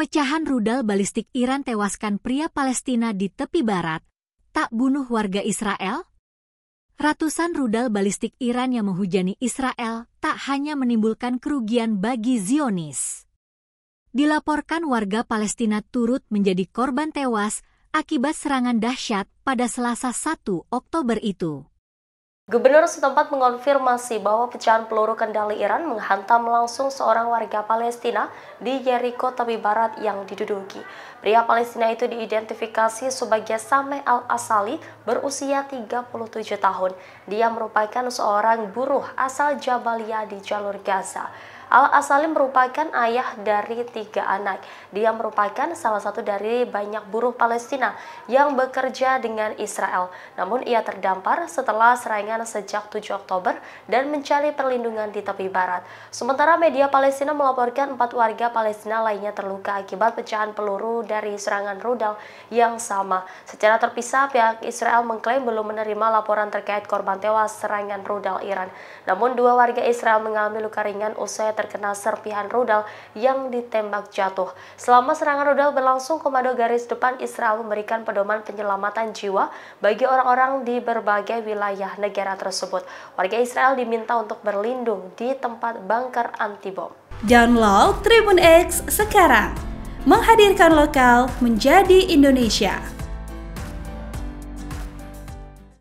Pecahan rudal balistik Iran tewaskan pria Palestina di tepi barat, tak bunuh warga Israel? Ratusan rudal balistik Iran yang menghujani Israel tak hanya menimbulkan kerugian bagi Zionis. Dilaporkan warga Palestina turut menjadi korban tewas akibat serangan dahsyat pada Selasa 1 Oktober itu. Gubernur setempat mengonfirmasi bahwa pecahan peluru kendali Iran menghantam langsung seorang warga Palestina di Jericho, tepi barat yang diduduki. Pria Palestina itu diidentifikasi sebagai Sameh Al-Asali berusia 37 tahun. Dia merupakan seorang buruh asal Jabalia di jalur Gaza. Al-Asali merupakan ayah dari tiga anak. Dia merupakan salah satu dari banyak buruh Palestina yang bekerja dengan Israel. Namun ia terdampar setelah serangan sejak 7 Oktober dan mencari perlindungan di tepi barat. Sementara media Palestina melaporkan empat warga Palestina lainnya terluka akibat pecahan peluru dari serangan rudal yang sama. Secara terpisah, pihak Israel mengklaim belum menerima laporan terkait korban tewas serangan rudal Iran. Namun dua warga Israel mengalami luka ringan usai terkena serpihan rudal yang ditembak jatuh. Selama serangan rudal berlangsung, Komando Garis Depan Israel memberikan pedoman penyelamatan jiwa bagi orang-orang di berbagai wilayah negara tersebut. Warga Israel diminta untuk berlindung di tempat bunker anti-bom. Download Tribun X sekarang, menghadirkan lokal menjadi Indonesia.